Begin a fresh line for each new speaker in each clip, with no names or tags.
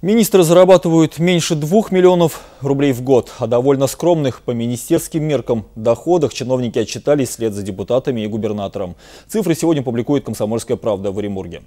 Министры зарабатывают меньше 2 миллионов рублей в год, а довольно скромных по министерским меркам доходах чиновники отчитались вслед за депутатами и губернатором. Цифры сегодня публикует «Комсомольская правда» в Оренбурге.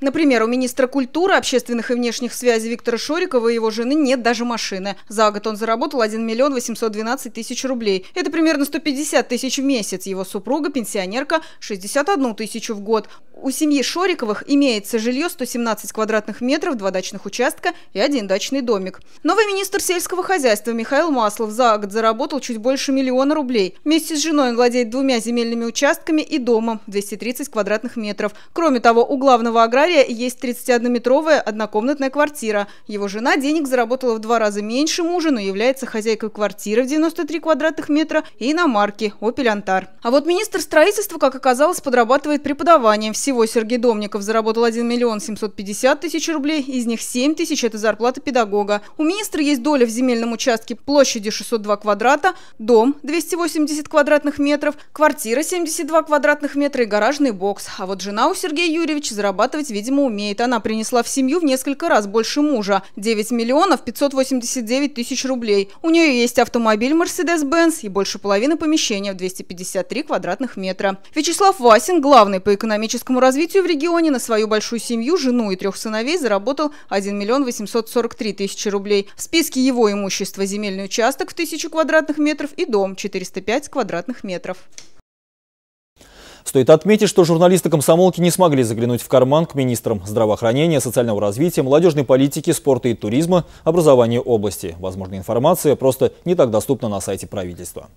Например, у министра культуры, общественных и внешних связей Виктора Шорикова и его жены нет даже машины. За год он заработал 1 миллион 812 тысяч рублей. Это примерно 150 тысяч в месяц. Его супруга, пенсионерка, 61 тысячу в год у семьи Шориковых имеется жилье 117 квадратных метров, два дачных участка и один дачный домик. Новый министр сельского хозяйства Михаил Маслов за год заработал чуть больше миллиона рублей. Вместе с женой он владеет двумя земельными участками и домом 230 квадратных метров. Кроме того, у главного агрария есть 31-метровая однокомнатная квартира. Его жена денег заработала в два раза меньше мужа, но является хозяйкой квартиры в 93 квадратных метра и на иномарки «Опель Антар». А вот министр строительства, как оказалось, подрабатывает преподаванием. в Все всего Сергей Домников заработал 1 миллион 750 тысяч рублей, из них 7 тысяч – это зарплата педагога. У министра есть доля в земельном участке площадью 602 квадрата, дом 280 квадратных метров, квартира 72 квадратных метра и гаражный бокс. А вот жена у Сергея Юрьевича зарабатывать, видимо, умеет. Она принесла в семью в несколько раз больше мужа – 9 миллионов 589 тысяч рублей. У нее есть автомобиль Mercedes-Benz и больше половины помещения в 253 квадратных метра. Вячеслав Васин, главный по экономическому устойчивому развитию в регионе на свою большую семью, жену и трех сыновей заработал 1 миллион 843 тысячи рублей. В списке его имущества земельный участок в тысячу квадратных метров и дом 405 квадратных метров.
Стоит отметить, что журналисты комсомолки не смогли заглянуть в карман к министрам здравоохранения, социального развития, молодежной политики, спорта и туризма, образования области. Возможно, информация просто не так доступна на сайте правительства.